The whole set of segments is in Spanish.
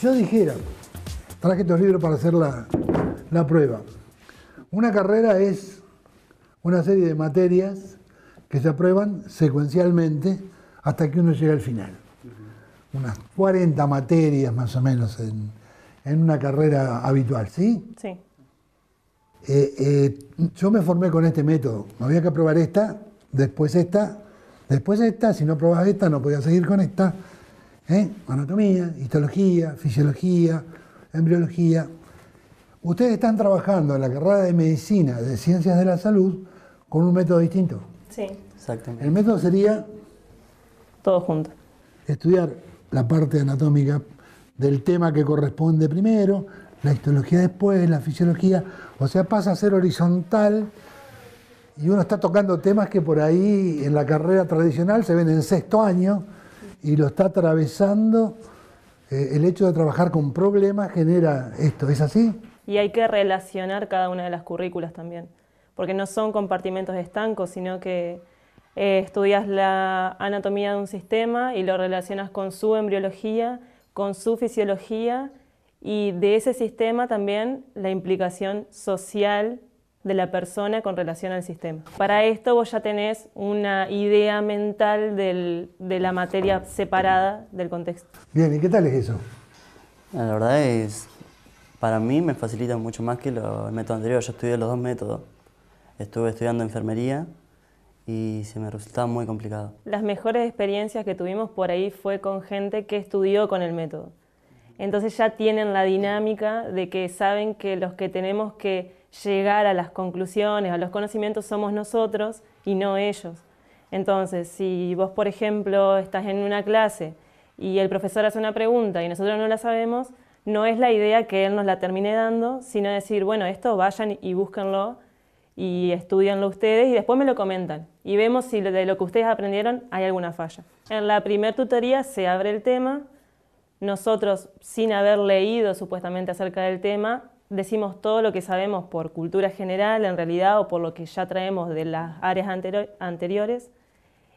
yo dijera, traje estos libros para hacer la, prueba, una carrera es una serie de materias que se aprueban secuencialmente hasta que uno llega al final. Unas 40 materias más o menos en, una carrera habitual, ¿sí? Sí. Eh, eh, yo me formé con este método. Había que aprobar esta, después esta, después esta. Si no probas esta, no podía seguir con esta. ¿Eh? Anatomía, histología, fisiología, embriología. Ustedes están trabajando en la carrera de medicina, de ciencias de la salud, con un método distinto. Sí. Exactamente. El método sería... Todo junto. Estudiar la parte anatómica del tema que corresponde primero, la histología después, la fisiología, o sea, pasa a ser horizontal y uno está tocando temas que por ahí en la carrera tradicional se ven en sexto año, y lo está atravesando. Eh, el hecho de trabajar con problemas genera esto, ¿es así? Y hay que relacionar cada una de las currículas también, porque no son compartimentos estancos, sino que eh, estudias la anatomía de un sistema y lo relacionas con su embriología, con su fisiología y de ese sistema también la implicación social de la persona con relación al sistema. Para esto vos ya tenés una idea mental del, de la materia separada del contexto. Bien, ¿y qué tal es eso? La verdad es, para mí me facilita mucho más que lo, el método anterior. Yo estudié los dos métodos. Estuve estudiando enfermería y se me resultaba muy complicado. Las mejores experiencias que tuvimos por ahí fue con gente que estudió con el método. Entonces ya tienen la dinámica de que saben que los que tenemos que llegar a las conclusiones, a los conocimientos, somos nosotros y no ellos. Entonces, si vos, por ejemplo, estás en una clase y el profesor hace una pregunta y nosotros no la sabemos, no es la idea que él nos la termine dando, sino decir, bueno, esto vayan y búsquenlo y estudianlo ustedes y después me lo comentan y vemos si de lo que ustedes aprendieron hay alguna falla. En la primer tutoría se abre el tema, nosotros sin haber leído supuestamente acerca del tema, decimos todo lo que sabemos por cultura general, en realidad, o por lo que ya traemos de las áreas anteriores.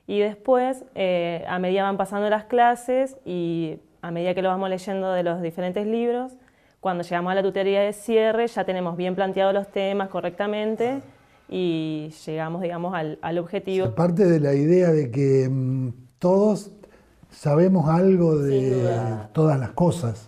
Y después, eh, a medida van pasando las clases y a medida que lo vamos leyendo de los diferentes libros, cuando llegamos a la tutoría de cierre ya tenemos bien planteados los temas correctamente y llegamos, digamos, al, objetivo. Parte de la idea de que mm, todos sabemos algo de todas las cosas.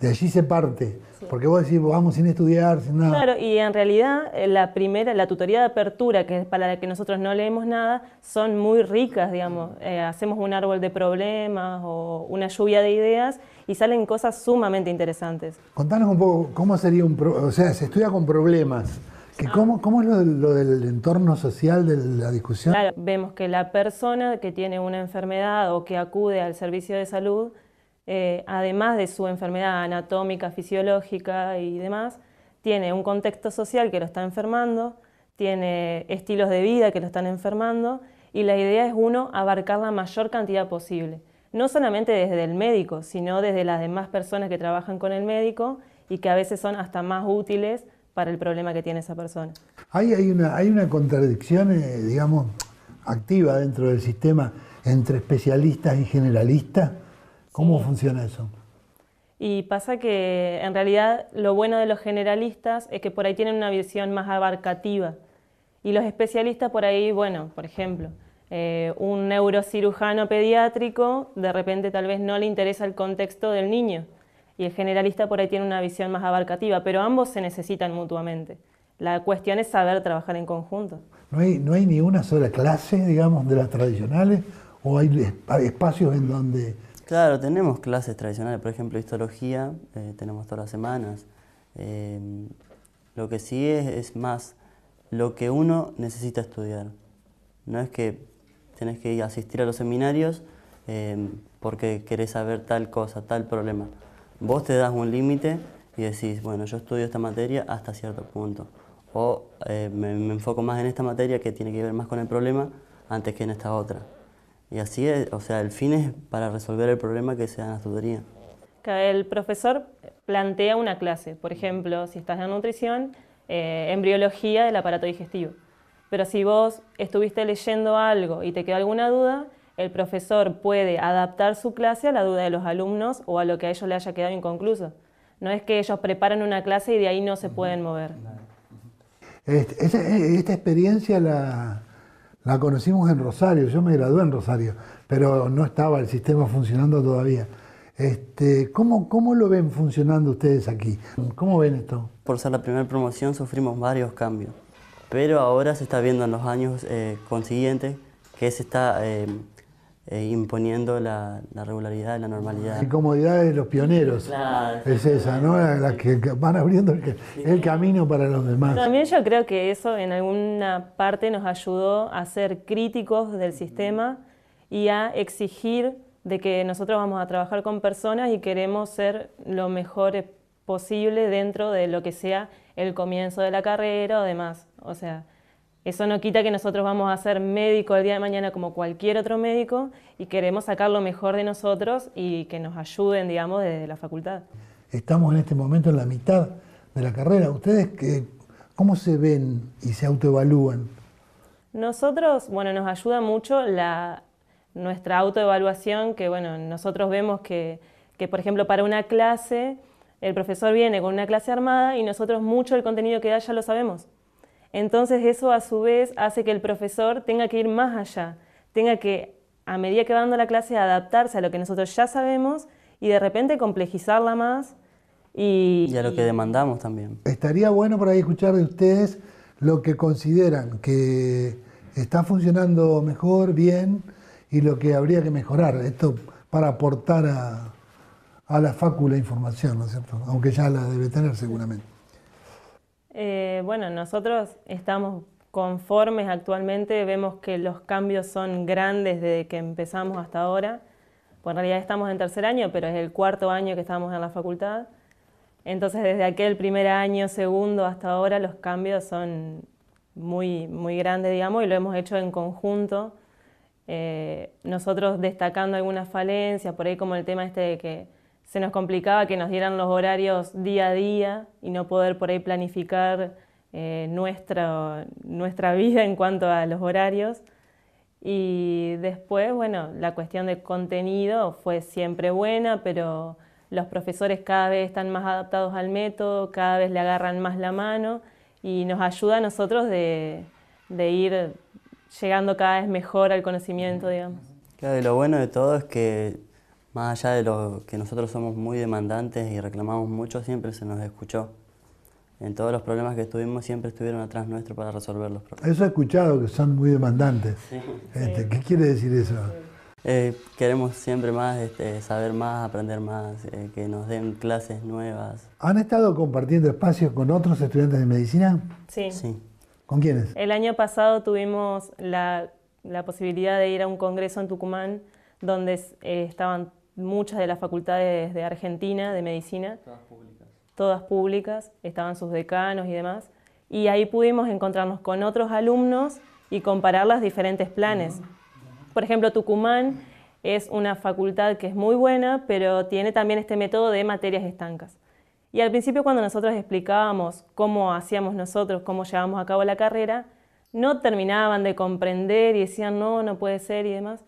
De allí se parte. Porque vos decís, vamos sin estudiar, sin nada. Claro, y en realidad eh, la primera, la tutoría de apertura, que es para la que nosotros no leemos nada, son muy ricas, digamos. Mm. Eh, hacemos un árbol de problemas o una lluvia de ideas y salen cosas sumamente interesantes. Contanos un poco cómo sería un... o sea, se estudia con problemas cómo, es lo del, entorno social de la discusión? Claro, vemos que la persona que tiene una enfermedad o que acude al servicio de salud, eh, además de su enfermedad anatómica, fisiológica y demás, tiene un contexto social que lo está enfermando, tiene estilos de vida que lo están enfermando y la idea es uno abarcar la mayor cantidad posible, no solamente desde el médico, sino desde las demás personas que trabajan con el médico y que a veces son hasta más útiles para el problema que tiene esa persona. Hay, hay, una, hay una contradicción, eh, digamos, activa dentro del sistema entre especialistas y generalistas. ¿Cómo funciona eso? Y pasa que en realidad lo bueno de los generalistas es que por ahí tienen una visión más abarcativa. Y los especialistas por ahí, bueno, por ejemplo, eh, un neurocirujano pediátrico de repente tal vez no le interesa el contexto del niño y el generalista por ahí tiene una visión más abarcativa, pero ambos se necesitan mutuamente. La cuestión es saber trabajar en conjunto. No hay, ni una sola clase, digamos, de las tradicionales, o hay espacios en donde... Claro, tenemos clases tradicionales, por ejemplo, histología, eh, tenemos todas las semanas. Eh, lo que sí es, más lo que uno necesita estudiar. No es que tenés que asistir a los seminarios eh, porque querés saber tal cosa, tal problema. Vos te das un límite y decís, bueno, yo estudio esta materia hasta cierto punto. O eh, me, enfoco más en esta materia que tiene que ver más con el problema antes que en esta otra. Y así o sea, el fin es para resolver el problema que se da en la tutoría. El profesor plantea una clase, por ejemplo, si estás en nutrición, embriología eh, del aparato digestivo. Pero si vos estuviste leyendo algo y te queda alguna duda, el profesor puede adaptar su clase a la duda de los alumnos o a lo que a ellos le haya quedado inconcluso. No es que ellos preparan una clase y de ahí no se pueden mover. Este, e, esta, experiencia la, conocimos en Rosario, yo me gradué en Rosario, pero no estaba el sistema funcionando todavía. Este, ¿cómo, ¿Cómo lo ven funcionando ustedes aquí? ¿Cómo ven esto? Por ser la primera promoción sufrimos varios cambios, pero ahora se está viendo en los años eh, consiguientes que se está eh, eh, imponiendo la, regularidad regularidad, la normalidad. y incomodidad de los pioneros. es esa, ¿no? Las que van abriendo el, el, camino para los demás. También yo creo que eso en alguna parte nos ayudó a ser críticos del sistema y a exigir de que nosotros vamos a trabajar con personas y queremos ser lo mejor posible dentro de lo que sea el comienzo de la carrera o demás. O sea, eso no quita que nosotros vamos a ser médico el día de mañana como cualquier otro médico y queremos sacar lo mejor de nosotros y que nos ayuden, digamos, desde la facultad. Estamos en este momento en la mitad de la carrera. ¿Ustedes cómo se ven y se autoevalúan? Nosotros, bueno, nos ayuda mucho nuestra autoevaluación, que bueno, nosotros vemos que, que, por ejemplo, para una clase, el profesor viene con una clase armada y nosotros mucho el contenido que da ya lo sabemos. Entonces eso a su vez hace que el profesor tenga que ir más allá, tenga que, a medida que va dando la clase, adaptarse a lo que nosotros ya sabemos y de repente complejizarla más. Y, ya a lo que demandamos también. Estaría bueno por ahí escuchar de ustedes lo que consideran que está funcionando mejor, bien, y lo que habría que mejorar. Esto para aportar a, la facula información, ¿no es cierto? Aunque ya la debe tener seguramente. Eh, bueno, nosotros estamos conformes actualmente, vemos que los cambios son grandes desde que empezamos hasta ahora. Pues en realidad estamos en tercer año, pero es el cuarto año que estamos en la facultad. Entonces, desde aquel primer año, segundo hasta ahora, los cambios son muy, muy grandes, digamos, y lo hemos hecho en conjunto. Eh, nosotros destacando algunas falencias, por ahí como el tema este de que se nos complicaba que nos dieran los horarios día a día y no poder por ahí planificar eh, nuestra, nuestra vida en cuanto a los horarios. Y después, bueno, la cuestión del contenido fue siempre buena, pero los profesores cada vez están más adaptados al método, cada vez le agarran más la mano y nos ayuda a nosotros de, de ir llegando cada vez mejor al conocimiento, digamos. Claro, y lo bueno de todo es que más allá de lo que nosotros somos muy demandantes y reclamamos mucho, siempre se nos escuchó. En todos los problemas que estuvimos siempre estuvieron atrás nuestro para resolver los problemas. Eso he escuchado, que son muy demandantes. Este, ¿Qué quiere decir eso? Eh, queremos siempre más, este, saber más, aprender más, eh, que nos den clases nuevas. ¿Han estado compartiendo espacios con otros estudiantes de medicina? Sí. ¿Con quiénes? El año pasado tuvimos la, la, posibilidad de ir a un congreso en Tucumán donde eh, estaban muchas de las facultades de Argentina de medicina. Todas públicas. Todas públicas, estaban sus decanos y demás. Y ahí pudimos encontrarnos con otros alumnos y comparar los diferentes planes. Por ejemplo, Tucumán es una facultad que es muy buena, pero tiene también este método de materias estancas. Y al principio cuando nosotros explicábamos cómo hacíamos nosotros, cómo llevábamos a cabo la carrera, no terminaban de comprender y decían, no, no puede ser y demás.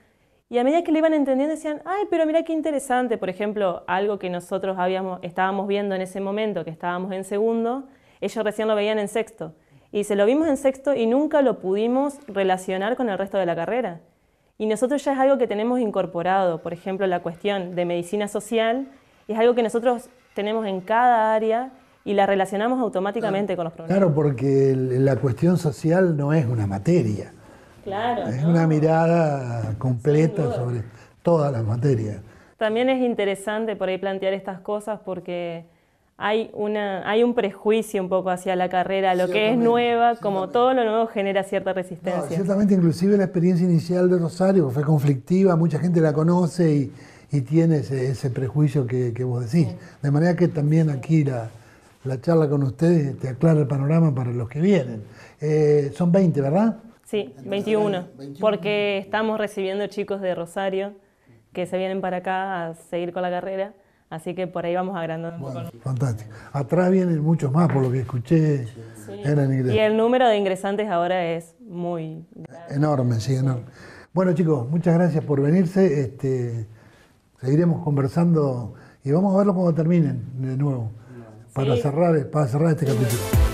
Y a medida que le iban entendiendo decían, ay, pero mira qué interesante, por ejemplo, algo que nosotros habíamos, estábamos viendo en ese momento, que estábamos en segundo, ellos recién lo veían en sexto. Y se lo vimos en sexto y nunca lo pudimos relacionar con el resto de la carrera. Y nosotros ya es algo que tenemos incorporado, por ejemplo, la cuestión de medicina social, es algo que nosotros tenemos en cada área y la relacionamos automáticamente con los problemas. Claro, porque la cuestión social no es una materia. Es una mirada completa sobre todas las materias. También es interesante por ahí plantear estas cosas porque hay, una, hay un prejuicio un poco hacia la carrera, lo que es nueva, como todo lo nuevo genera cierta resistencia. ciertamente, inclusive la experiencia inicial de Rosario fue conflictiva, mucha gente la conoce y, tiene ese, prejuicio que, que, vos decís. De manera que también aquí la, la, charla con ustedes te aclara el panorama para los que vienen. Eh, son 20, ¿verdad? Sí, 21, Porque estamos recibiendo chicos de Rosario que se vienen para acá a seguir con la carrera. Así que por ahí vamos agrandando. Bueno, fantástico. Atrás vienen muchos más, por lo que escuché. y el número de ingresantes ahora es muy... Enorme, sí, enorme. Bueno chicos, muchas gracias por venirse. Este, seguiremos conversando y vamos a verlo cuando terminen de nuevo, para, cerrar, para cerrar este capítulo.